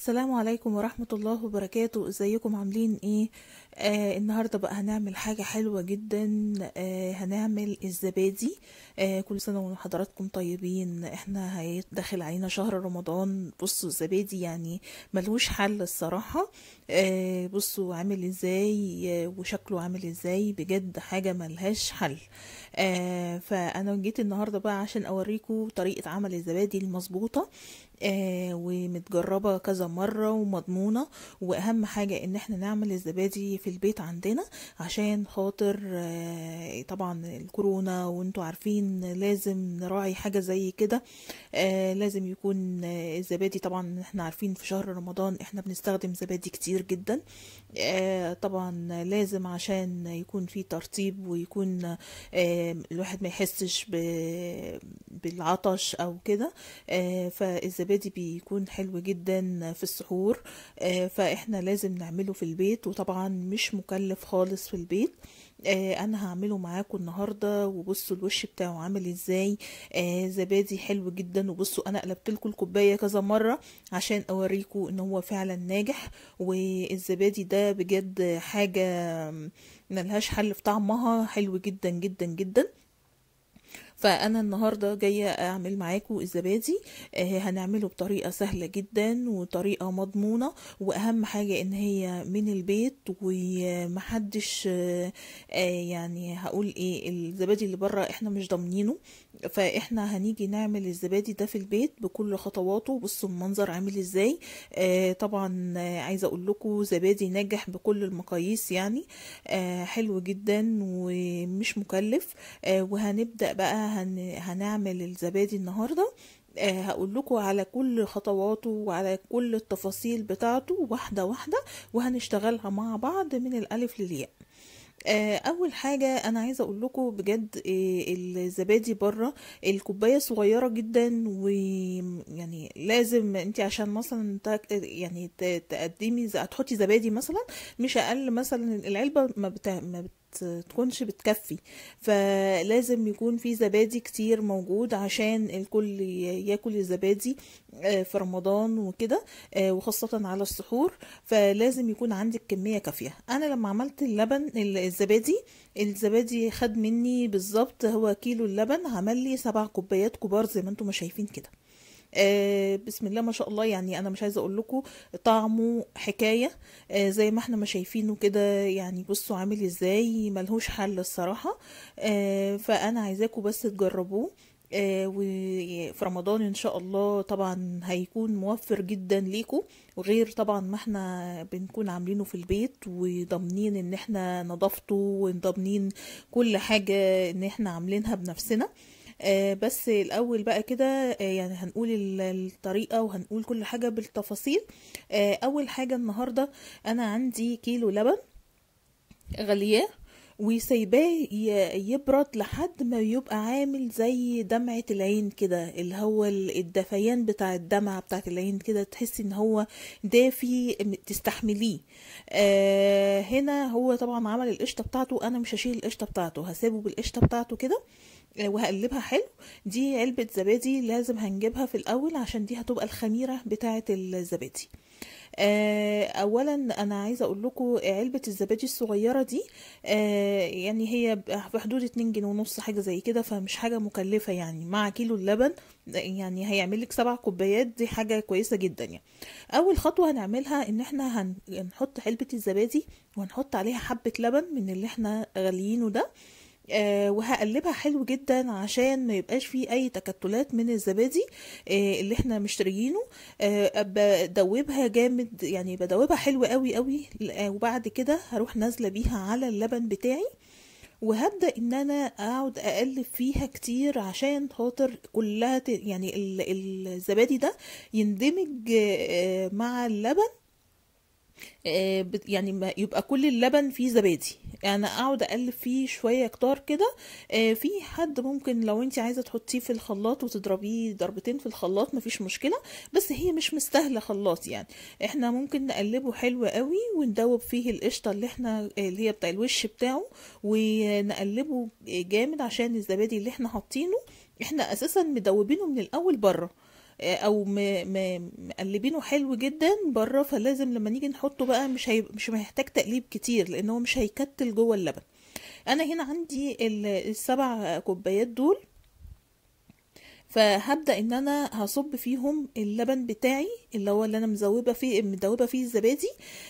السلام عليكم ورحمة الله وبركاته ازيكم عاملين ايه آه النهاردة بقى هنعمل حاجة حلوة جدا آه هنعمل الزبادي آه كل سنة وحضراتكم طيبين احنا هيدخل علينا شهر رمضان بصوا الزبادي يعني ملوش حل الصراحة آه بصوا عامل ازاي آه، وشكله عامل ازاي بجد حاجة ملهاش حل آه فانا جيت النهاردة بقى عشان اوريكم طريقة عمل الزبادي المظبوطة آه، ومتجربة كذا مرة ومضمونة وأهم حاجة إن احنا نعمل الزبادي في البيت عندنا عشان خاطر آه، طبعا الكورونا وانتوا عارفين لازم نراعي حاجة زي كده آه، لازم يكون الزبادي طبعا احنا عارفين في شهر رمضان احنا بنستخدم زبادي كتير جدا طبعا لازم عشان يكون في ترطيب ويكون الواحد ما يحسش بالعطش او كده فالزبادي الزبادي بيكون حلو جدا في السحور آه، فاحنا لازم نعمله في البيت وطبعا مش مكلف خالص في البيت آه، انا هعمله معاكم النهارده وبصوا الوش بتاعه عامل ازاي آه، زبادي حلو جدا وبصوا انا قلبت لكم الكوبايه كذا مره عشان اوريكم ان هو فعلا ناجح والزبادي ده بجد حاجه ملهاش حل في طعمها حلو جدا جدا جدا فانا النهارده جايه اعمل معاكم الزبادي آه، هنعمله بطريقه سهله جدا وطريقه مضمونه واهم حاجه ان هي من البيت ومحدش آه، يعني هقول ايه الزبادي اللي بره احنا مش ضامنينه فاحنا هنيجي نعمل الزبادي ده في البيت بكل خطواته بصوا المنظر عامل ازاي آه طبعا آه، عايزه اقول لكم زبادي ناجح بكل المقاييس يعني آه حلو جدا ومش مكلف آه وهنبدا بقى هن... هنعمل الزبادي النهارده آه هقول لكم على كل خطواته وعلى كل التفاصيل بتاعته واحده واحده وهنشتغلها مع بعض من الالف للياء آه، اول حاجه انا عايزه اقول لكم بجد آه، الزبادي بره الكوبايه صغيره جدا ويعني لازم انت عشان مثلا يعني تقدمي تحطي زبادي مثلا مش اقل مثلا العلبه ما, بت... ما تكونش بتكفي فلازم يكون في زبادي كتير موجود عشان الكل ياكل الزبادي آه، في رمضان وكده آه، وخاصة على السحور فلازم يكون عندك كمية كافية انا لما عملت اللبن الزبادي الزبادي خد مني بالظبط هو كيلو اللبن عمل لي سبع كوبايات كبار زي ما انتم شايفين كده آه بسم الله ما شاء الله يعني انا مش عايزه اقول لكم طعمه حكايه آه زي ما احنا ما شايفينه كده يعني بصوا عامل ازاي ملهوش حل الصراحه آه فانا عايزاكم بس تجربوه آه، وفي رمضان ان شاء الله طبعا هيكون موفر جدا ليكم وغير طبعا ما احنا بنكون عاملينه في البيت وضامنين ان احنا نضفته وضامنين كل حاجه ان احنا عاملينها بنفسنا آه، بس الاول بقى كده آه، يعني هنقول الطريقه وهنقول كل حاجه بالتفاصيل آه، اول حاجه النهارده انا عندي كيلو لبن غلياه وسايباه يبرد لحد ما يبقى عامل زي دمعة العين كده اللي هو الدفيان بتاع الدمعة بتاعة العين كده تحس ان هو دافي تستحمليه آه هنا هو طبعا عمل القشطة بتاعته انا مش هشيل القشطة بتاعته هسيبه بالقشطة بتاعته كده آه وهقلبها حلو دي علبة زبادي لازم هنجيبها في الأول عشان دي هتبقى الخميرة بتاعة الزبادي آه، اولا انا عايزه اقول لكم علبه الزبادي الصغيره دي آه، يعني هي في حدود 2 جنيه ونص حاجه زي كده فمش حاجه مكلفه يعني مع كيلو اللبن يعني هيعمل لك سبع كوبايات دي حاجه كويسه جدا يعني اول خطوه هنعملها ان احنا هنحط علبه الزبادي وهنحط عليها حبه لبن من اللي احنا غاليينه ده آه، وهقلبها حلو جدا عشان ما يبقاش فيه اي تكتلات من الزبادي آه، اللي احنا مشتريينه آه، بدوبها جامد يعني بدوبها حلو قوي قوي وبعد كده هروح نازله بيها على اللبن بتاعي وهبدا ان انا اقعد اقلب فيها كتير عشان خاطر كلها يعني الزبادي ده يندمج مع اللبن آه، يعني يبقى كل اللبن فيه زبادي يعني اقعد اقلب فيه شويه كتار كده آه، في حد ممكن لو انت عايزه تحطيه في الخلاط وتضربيه ضربتين في الخلاط مفيش مشكله بس هي مش مستاهله خلاط يعني احنا ممكن نقلبه حلو قوي وندوب فيه القشطه اللي احنا آه، اللي هي بتاع الوش بتاعه ونقلبه جامد عشان الزبادي اللي احنا حاطينه احنا اساسا مدوبينه من الاول بره آه، او مقلبينه حلو جدا بره فلازم لما نيجي نحطه بقى مش هي... مش هيحتاج تقليب كتير لان هو مش هيكتل جوه اللبن انا هنا عندي السبع كوبايات دول فهبدا ان انا هصب فيهم اللبن بتاعي اللي هو اللي انا مذوبه فيه مدوبه فيه الزبادي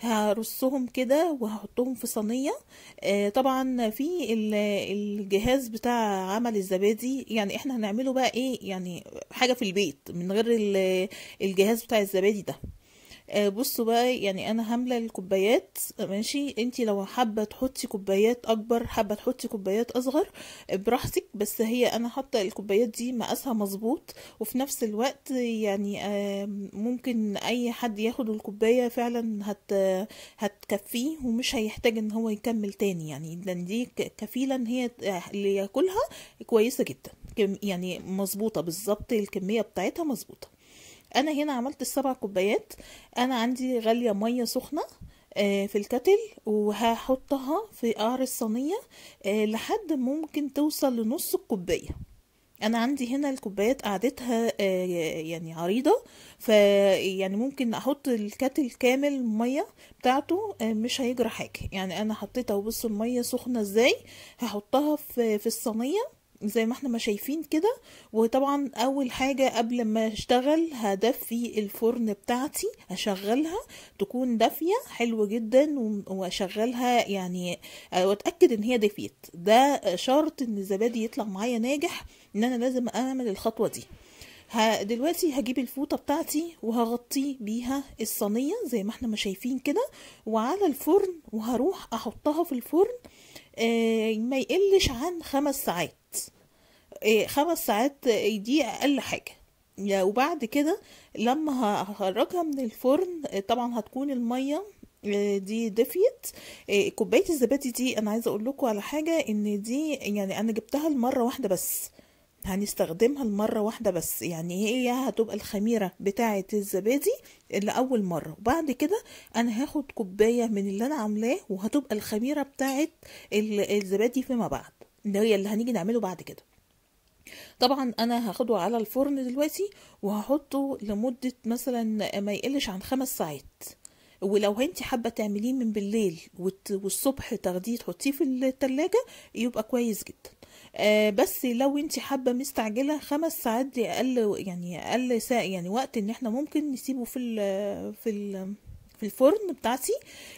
هرصهم كده وهحطهم في صينيه آه طبعا في الجهاز بتاع عمل الزبادي يعني احنا هنعمله بقى ايه يعني حاجه في البيت من غير الجهاز بتاع الزبادي ده آه، بصوا بقى يعني انا هامله الكوبايات ماشي انت لو حابه تحطي كوبايات اكبر حابه تحطي كوبايات اصغر آه، براحتك بس هي انا حاطه الكوبايات دي مقاسها مظبوط وفي نفس الوقت يعني ممكن اي حد ياخد الكوبايه فعلا هت هتكفيه ومش هيحتاج ان هو يكمل تاني يعني لان دي كفيله ان هي اللي ياكلها كويسه جدا يعني مظبوطه بالظبط الكميه بتاعتها مظبوطه انا هنا عملت السبع كوبايات انا عندي غالية مية سخنة آه، في الكتل وهحطها في قعر الصينية آه، لحد ممكن توصل لنص الكوباية انا عندي هنا الكوبايات قعدتها آه، يعني عريضة فيعني ممكن احط الكتل كامل ميه بتاعته مش هيجرى حاجة يعني انا حطيتها وبصوا المية سخنة ازاي هحطها في الصينية زي ما احنا ما شايفين كده وطبعا اول حاجة قبل ما اشتغل هدفي الفرن بتاعتي اشغلها تكون دافية حلو جدا واشغلها يعني آه، واتأكد ان هي دافيت ده شرط ان الزبادي يطلع معايا ناجح ان انا لازم اعمل الخطوة دي دلوقتي هجيب الفوطه بتاعتي وهغطي بيها الصينيه زي ما احنا ما شايفين كده وعلى الفرن وهروح احطها في الفرن آه ما يقلش عن خمس ساعات إيه، خمس ساعات إيه، دي اقل حاجه وبعد كده لما هخرجها من الفرن إيه، طبعا هتكون الميه دي دفيت كوبايه الزبادي دي انا عايزه اقول لكم على حاجه ان دي يعني انا جبتها لمره واحده بس هنستخدمها المرة واحدة بس يعني هي هتبقى الخميرة بتاعة الزبادي لأول مرة وبعد كده أنا هاخد كوباية من اللي أنا عاملاه وهتبقى الخميرة بتاعة الزبادي فيما بعد اللي هي اللي هنيجي نعمله بعد كده طبعا انا هاخده على الفرن دلوقتي وهحطه لمدة مثلا ما يقلش عن خمس ساعات ولو انت حابة تعمليه من بالليل والصبح تاخديه تحطيه في التلاجة يبقى كويس جدا آه بس لو انت حابه مستعجله خمس ساعات دي اقل يعني اقل ساعة يعني وقت ان احنا ممكن نسيبه في ال في ال في الفرن بتاعتي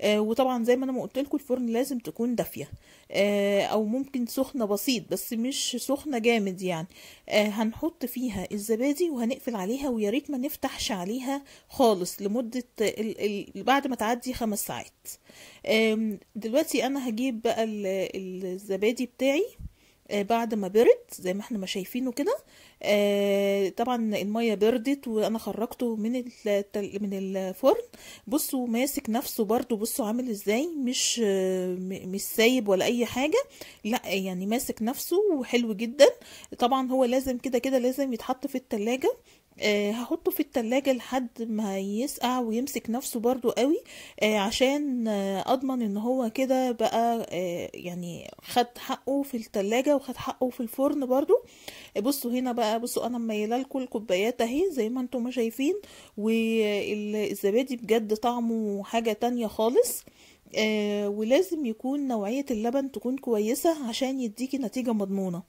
آه وطبعا زي ما انا ما قلت لكم الفرن لازم تكون دافيه آه او ممكن سخنه بسيط بس مش سخنه جامد يعني آه هنحط فيها الزبادي وهنقفل عليها ويا ريت ما نفتحش عليها خالص لمده الـ الـ الـ بعد ما تعدي خمس ساعات آه دلوقتي انا هجيب بقى الـ الزبادي بتاعي آه، بعد ما برد زي ما احنا ما شايفينه كده آه، طبعا الميه بردت وانا خرجته من من الفرن بصوا ماسك نفسه برده بصوا عامل ازاي مش آه، مش سايب ولا اي حاجه لا يعني ماسك نفسه وحلو جدا طبعا هو لازم كده كده لازم يتحط في التلاجة آه هحطه في التلاجة لحد ما يسقع ويمسك نفسه برضو قوي آه عشان آه اضمن ان هو كده بقى آه يعني خد حقه في التلاجة وخد حقه في الفرن برضو بصوا هنا بقى بقى بصوا انا مميله لكم الكوبايات اهي زي ما انتم شايفين والزبادي بجد طعمه حاجه تانية خالص آه ولازم يكون نوعية اللبن تكون كويسة عشان يديكي نتيجة مضمونة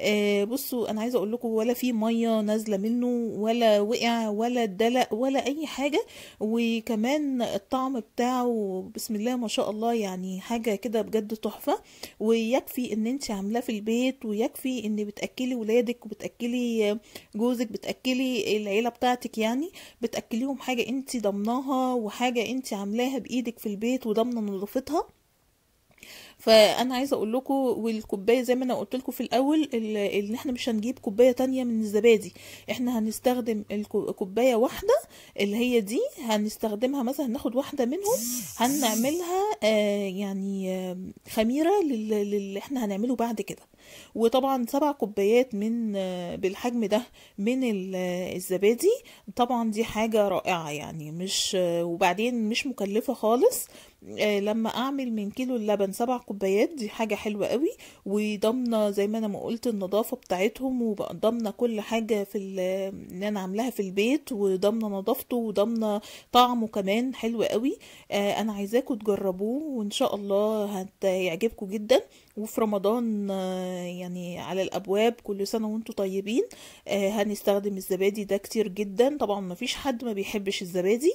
آه بصوا أنا عايزة أقول لكم ولا في مية نازلة منه ولا وقع ولا اتدلق ولا أي حاجة وكمان الطعم بتاعه بسم الله ما شاء الله يعني حاجة كده بجد تحفة ويكفي إن أنت عاملاه في البيت ويكفي إن بتأكلي ولادك وبتأكلي جوزك بتأكلي العيلة بتاعتك يعني بتأكليهم حاجة أنت ضمناها وحاجة أنت عاملاها بإيدك في البيت وضمنا منظفتها فانا عايزه اقول لكم والكوبايه زي ما انا قلت لكم في الاول ان احنا مش هنجيب كوبايه تانية من الزبادي احنا هنستخدم كوبايه واحده اللي هي دي هنستخدمها مثلا هناخد واحده منهم هنعملها آه يعني آه خميره للي احنا هنعمله بعد كده وطبعا سبع كوبايات من آه بالحجم ده من الزبادي طبعا دي حاجه رائعه يعني مش آه، وبعدين مش مكلفه خالص آه، لما اعمل من كيلو اللبن سبع الكوبايات دي حاجه حلوه قوي وضمنا زي ما انا ما قلت النظافه بتاعتهم وضمنا كل حاجه في ان انا عاملاها في البيت وضمنا نظافته وضمنا طعمه كمان حلو قوي آه انا عايزاكم تجربوه وان شاء الله هيعجبكم جدا وفي رمضان آه، يعني على الابواب كل سنه وانتم طيبين آه، هنستخدم الزبادي ده كتير جدا طبعا ما فيش حد ما بيحبش الزبادي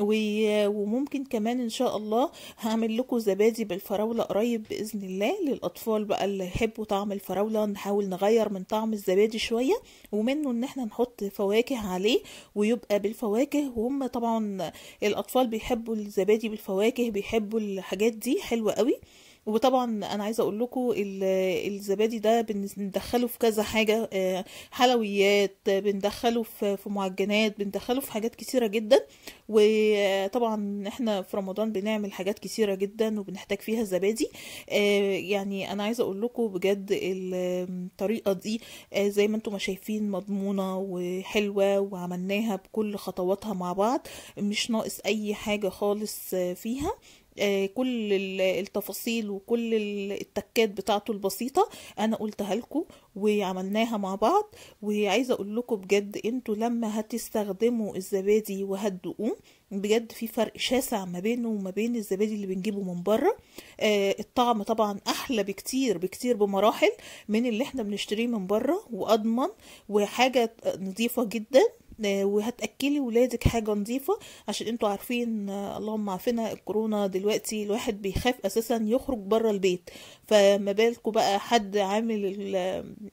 وممكن كمان ان شاء الله هعمل لكم زبادي بالفراوله قريب باذن الله للاطفال بقى اللي يحبوا طعم الفراوله نحاول نغير من طعم الزبادي شويه ومنه ان احنا نحط فواكه عليه ويبقى بالفواكه وهم طبعا الاطفال بيحبوا الزبادي بالفواكه بيحبوا الحاجات دي حلوه قوي وطبعا انا عايزه اقول لكم الزبادي ده بندخله في كذا حاجه آه، حلويات بندخله في معجنات بندخله في حاجات كتيره جدا وطبعا احنا في رمضان بنعمل حاجات كتيره جدا وبنحتاج فيها زبادي آه، يعني انا عايزه اقول لكم بجد الطريقه دي آه، زي ما انتم ما شايفين مضمونه وحلوه وعملناها بكل خطواتها مع بعض مش ناقص اي حاجه خالص فيها آه، كل التفاصيل وكل التكات بتاعته البسيطة أنا قلتها لكم وعملناها مع بعض وعايزة أقول لكم بجد أنتوا لما هتستخدموا الزبادي وهتدوقوه بجد في فرق شاسع ما بينه وما بين الزبادي اللي بنجيبه من بره آه الطعم طبعا احلى بكتير بكتير بمراحل من اللي احنا بنشتريه من بره واضمن وحاجه نظيفه جدا وهتاكلي ولادك حاجه نظيفه عشان انتوا عارفين اللهم عافينا الكورونا دلوقتي الواحد بيخاف اساسا يخرج بره البيت فما بالكوا بقى حد عامل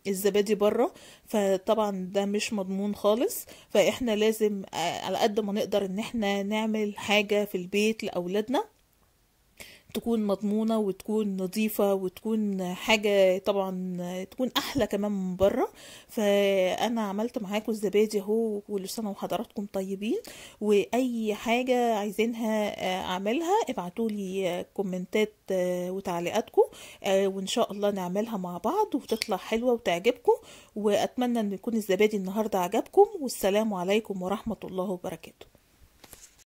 الزبادي بره فطبعا ده مش مضمون خالص فاحنا لازم آه، على قد ما نقدر ان احنا نعمل حاجه في البيت لاولادنا تكون مضمونة وتكون نظيفة وتكون حاجة طبعا تكون أحلى كمان من بره فأنا عملت معاكم الزبادي اهو كل سنة وحضراتكم طيبين وأي حاجة عايزينها آه، أعملها ابعتولي آه، كومنتات آه، وتعليقاتكم وإن شاء الله نعملها مع بعض وتطلع حلوة وتعجبكم وأتمنى أن يكون الزبادي النهاردة عجبكم والسلام عليكم ورحمة الله وبركاته